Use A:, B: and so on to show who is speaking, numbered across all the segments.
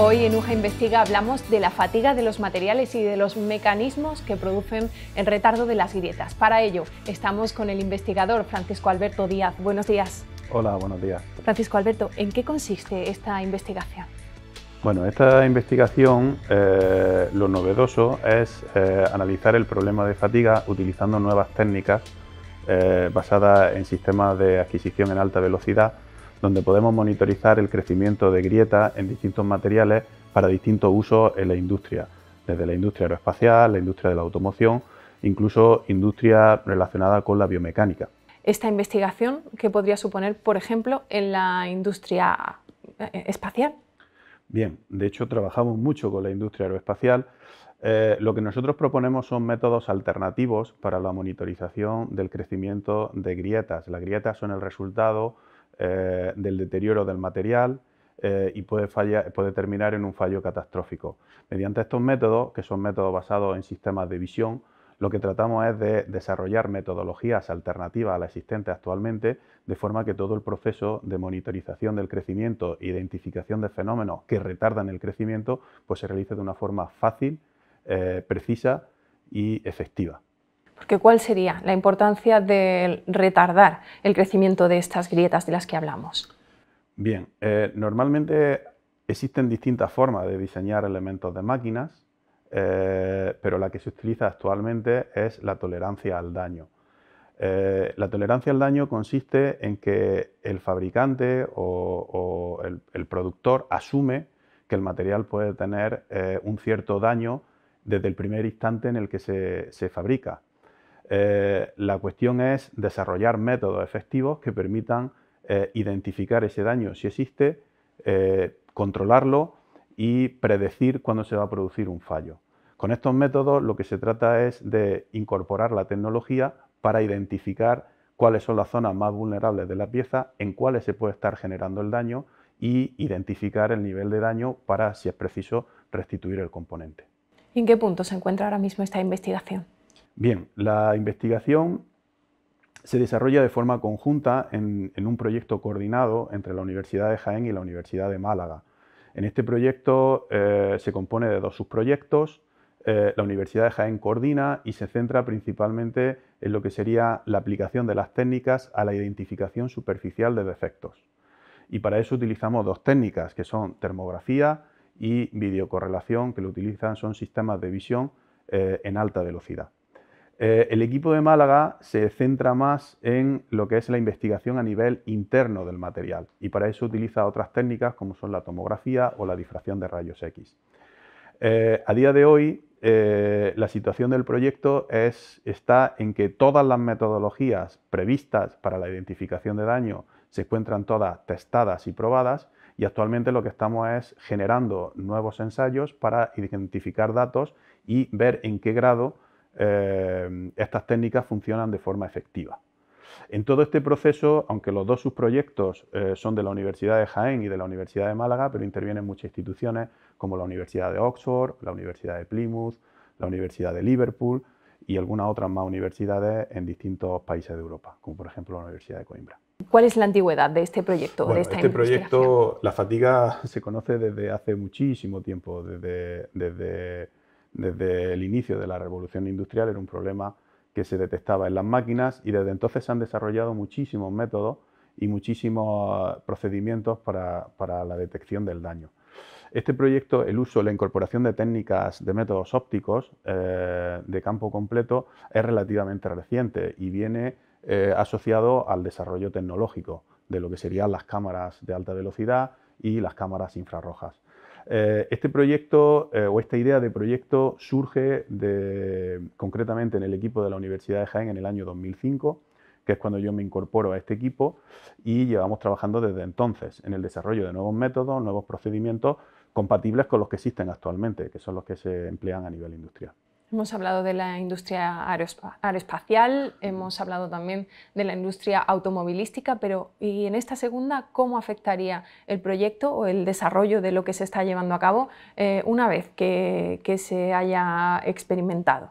A: Hoy en UJA Investiga hablamos de la fatiga de los materiales y de los mecanismos que producen el retardo de las grietas. Para ello, estamos con el investigador Francisco Alberto Díaz. Buenos días.
B: Hola, buenos días.
A: Francisco Alberto, ¿en qué consiste esta investigación?
B: Bueno, esta investigación, eh, lo novedoso es eh, analizar el problema de fatiga utilizando nuevas técnicas eh, basadas en sistemas de adquisición en alta velocidad donde podemos monitorizar el crecimiento de grietas en distintos materiales para distintos usos en la industria, desde la industria aeroespacial, la industria de la automoción, incluso industria relacionada con la biomecánica.
A: Esta investigación, ¿qué podría suponer, por ejemplo, en la industria eh, espacial?
B: Bien, de hecho trabajamos mucho con la industria aeroespacial. Eh, lo que nosotros proponemos son métodos alternativos para la monitorización del crecimiento de grietas. Las grietas son el resultado eh, del deterioro del material eh, y puede, terminar en un fallo catastrófico. Mediante estos métodos, que son métodos basados en sistemas de visión, lo que tratamos es de desarrollar metodologías alternativas a la existente actualmente, de forma que todo el proceso de monitorización del crecimiento e identificación de fenómenos que retardan el crecimiento, pues se realice de una forma fácil, eh, precisa y efectiva.
A: Porque ¿cuál sería la importancia de retardar el crecimiento de estas grietas de las que hablamos?
B: Bien, eh, normalmente existen distintas formas de diseñar elementos de máquinas, eh, pero la que se utiliza actualmente es la tolerancia al daño. Eh, la tolerancia al daño consiste en que el fabricante o, el, productor asume que el material puede tener un cierto daño desde el primer instante en el que se fabrica. Eh, la cuestión es desarrollar métodos efectivos que permitan eh, identificar ese daño si existe, eh, controlarlo y predecir cuándo se va a producir un fallo. Con estos métodos lo que se trata es de incorporar la tecnología para identificar cuáles son las zonas más vulnerables de la pieza, en cuáles se puede estar generando el daño y identificar el nivel de daño para, si es preciso, restituir el componente.
A: ¿En qué punto se encuentra ahora mismo esta investigación?
B: Bien, la investigación se desarrolla de forma conjunta en, un proyecto coordinado entre la Universidad de Jaén y la Universidad de Málaga. En este proyecto eh, se compone de dos subproyectos. Eh, la Universidad de Jaén coordina y se centra principalmente en lo que sería la aplicación de las técnicas a la identificación superficial de defectos. Y para eso utilizamos dos técnicas, que son termografía y videocorrelación, que lo utilizan son sistemas de visión eh, en alta velocidad. Eh, el equipo de Málaga se centra más en lo que es la investigación a nivel interno del material y para eso utiliza otras técnicas como son la tomografía o la difracción de rayos X. Eh, a día de hoy, eh, la situación del proyecto está en que todas las metodologías previstas para la identificación de daño se encuentran todas testadas y probadas y actualmente lo que estamos es generando nuevos ensayos para identificar datos y ver en qué grado eh, estas técnicas funcionan de forma efectiva. En todo este proceso, aunque los dos subproyectos eh, son de la Universidad de Jaén y de la Universidad de Málaga, pero intervienen muchas instituciones como la Universidad de Oxford, la Universidad de Plymouth, la Universidad de Liverpool y algunas otras más universidades en distintos países de Europa, como por ejemplo la Universidad de Coimbra.
A: ¿Cuál es la antigüedad de este proyecto? este
B: proyecto, la fatiga se conoce desde hace muchísimo tiempo, desde, desde desde el inicio de la revolución industrial, era un problema que se detectaba en las máquinas y desde entonces se han desarrollado muchísimos métodos y muchísimos procedimientos para, la detección del daño. Este proyecto, el uso, la incorporación de técnicas de métodos ópticos eh, de campo completo es relativamente reciente y viene eh, asociado al desarrollo tecnológico de lo que serían las cámaras de alta velocidad y las cámaras infrarrojas. Eh, este proyecto eh, o esta idea de proyecto surge concretamente en el equipo de la Universidad de Jaén en el año 2005, que es cuando yo me incorporo a este equipo y llevamos trabajando desde entonces en el desarrollo de nuevos métodos, nuevos procedimientos compatibles con los que existen actualmente, que son los que se emplean a nivel industrial.
A: Hemos hablado de la industria aeroespacial, hemos hablado también de la industria automovilística, pero ¿y en esta segunda cómo afectaría el proyecto o el desarrollo de lo que se está llevando a cabo eh, una vez que, se haya experimentado?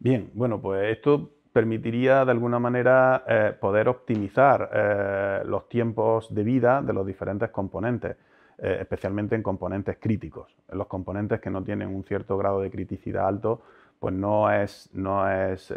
B: Bien, bueno, pues esto permitiría de alguna manera eh, poder optimizar eh, los tiempos de vida de los diferentes componentes. Eh, especialmente en componentes críticos. En los componentes que no tienen un cierto grado de criticidad alto, pues no es,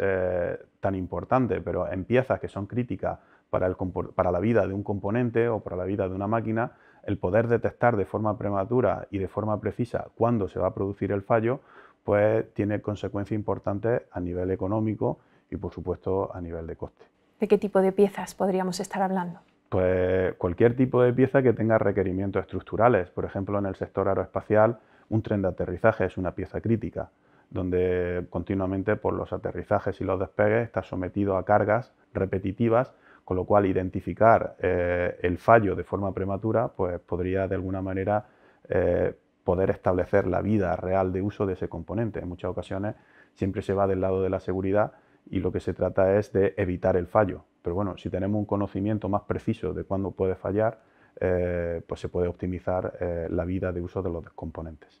B: eh, tan importante, pero en piezas que son críticas para, para la vida de un componente o para la vida de una máquina, el poder detectar de forma prematura y de forma precisa cuándo se va a producir el fallo, pues tiene consecuencias importantes a nivel económico y por supuesto a nivel de coste.
A: ¿De qué tipo de piezas podríamos estar hablando?
B: Pues cualquier tipo de pieza que tenga requerimientos estructurales. Por ejemplo, en el sector aeroespacial, un tren de aterrizaje es una pieza crítica, donde continuamente por los aterrizajes y los despegues está sometido a cargas repetitivas, con lo cual identificar eh, el fallo de forma prematura pues podría de alguna manera eh, poder establecer la vida real de uso de ese componente. En muchas ocasiones siempre se va del lado de la seguridad y lo que se trata es de evitar el fallo. Pero bueno, si tenemos un conocimiento más preciso de cuándo puede fallar, eh, pues se puede optimizar eh, la vida de uso de los componentes.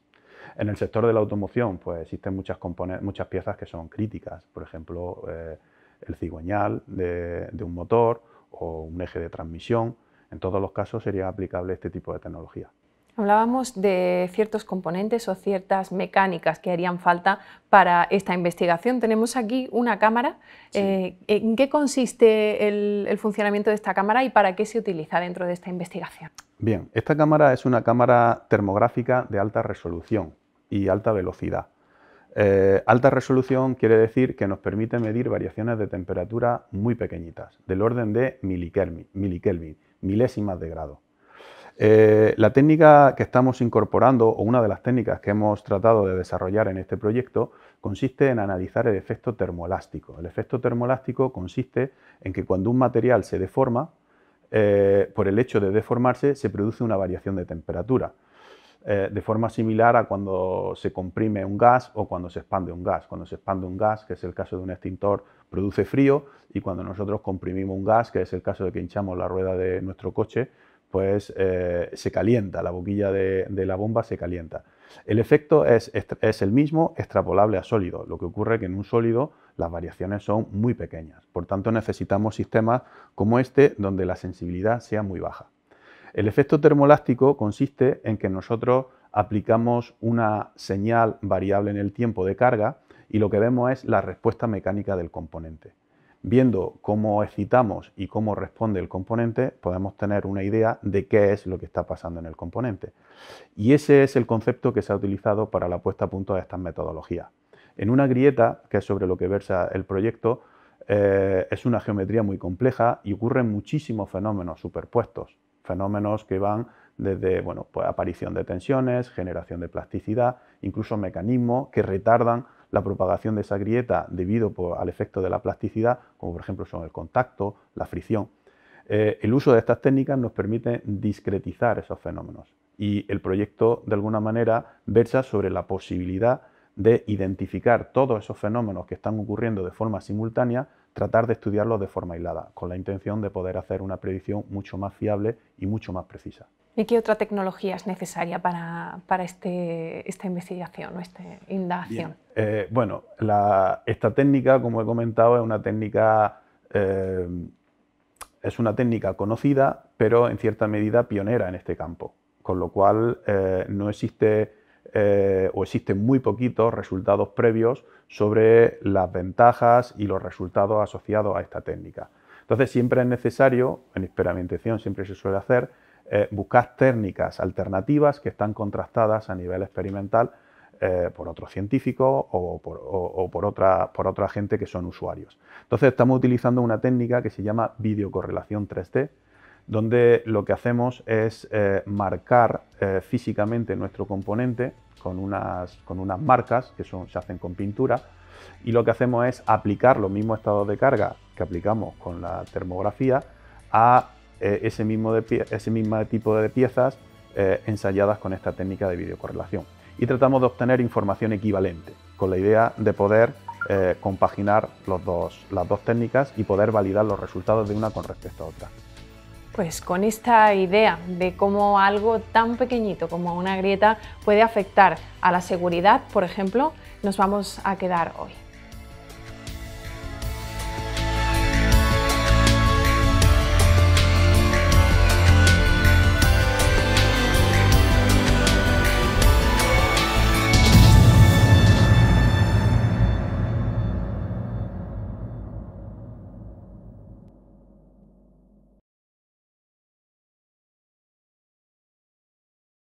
B: En el sector de la automoción, pues existen muchas, piezas que son críticas, por ejemplo, eh, el cigüeñal de, de, un motor o un eje de transmisión. En todos los casos sería aplicable este tipo de tecnología.
A: Hablábamos de ciertos componentes o ciertas mecánicas que harían falta para esta investigación. Tenemos aquí una cámara. Eh, ¿En qué consiste el, funcionamiento de esta cámara y para qué se utiliza dentro de esta investigación?
B: Bien, esta cámara es una cámara termográfica de alta resolución y alta velocidad. Eh, alta resolución quiere decir que nos permite medir variaciones de temperatura muy pequeñitas, del orden de milikelvin, milésimas de grado. Eh, la técnica que estamos incorporando, o una de las técnicas que hemos tratado de desarrollar en este proyecto, consiste en analizar el efecto termoelástico. El efecto termoelástico consiste en que cuando un material se deforma, eh, por el hecho de deformarse, se produce una variación de temperatura eh, de forma similar a cuando se comprime un gas o cuando se expande un gas. Cuando se expande un gas, que es el caso de un extintor, produce frío y cuando nosotros comprimimos un gas, que es el caso de que hinchamos la rueda de nuestro coche, pues se calienta, la boquilla de, la bomba se calienta. El efecto es, el mismo extrapolable a sólido, lo que ocurre que en un sólido las variaciones son muy pequeñas, por tanto necesitamos sistemas como este donde la sensibilidad sea muy baja. El efecto termoelástico consiste en que nosotros aplicamos una señal variable en el tiempo de carga y lo que vemos es la respuesta mecánica del componente viendo cómo excitamos y cómo responde el componente, podemos tener una idea de qué es lo que está pasando en el componente. Y ese es el concepto que se ha utilizado para la puesta a punto de estas metodologías. En una grieta, que es sobre lo que versa el proyecto, eh, es una geometría muy compleja y ocurren muchísimos fenómenos superpuestos, fenómenos que van desde pues, aparición de tensiones, generación de plasticidad, incluso mecanismos que retardan la propagación de esa grieta debido al efecto de la plasticidad, como por ejemplo son el contacto, la fricción. Eh, el uso de estas técnicas nos permite discretizar esos fenómenos y el proyecto de alguna manera versa sobre la posibilidad de identificar todos esos fenómenos que están ocurriendo de forma simultánea, tratar de estudiarlos de forma aislada, con la intención de poder hacer una predicción mucho más fiable y mucho más precisa.
A: ¿Y qué otra tecnología es necesaria para, este, esta investigación o esta indagación?
B: Eh, bueno, esta técnica, como he comentado, es una técnica, eh, es una técnica conocida, pero en cierta medida pionera en este campo, con lo cual eh, no existe o existen muy poquitos resultados previos sobre las ventajas y los resultados asociados a esta técnica. Entonces siempre es necesario, en experimentación siempre se suele hacer, eh, técnicas alternativas que están contrastadas a nivel experimental eh, por otros científicos o, por, otra, gente que son usuarios. Entonces estamos utilizando una técnica que se llama videocorrelación 3D, donde lo que hacemos es eh, marcar eh, físicamente nuestro componente con unas, marcas que se hacen con pintura, y lo que hacemos es aplicar los mismos estados de carga que aplicamos con la termografía a eh, ese, mismo ese mismo tipo de piezas eh, ensayadas con esta técnica de videocorrelación. Y tratamos de obtener información equivalente, con la idea de poder eh, compaginar dos, las dos técnicas y poder validar los resultados de una con respecto a otra.
A: Pues con esta idea de cómo algo tan pequeñito como una grieta puede afectar a la seguridad, por ejemplo, nos vamos a quedar hoy.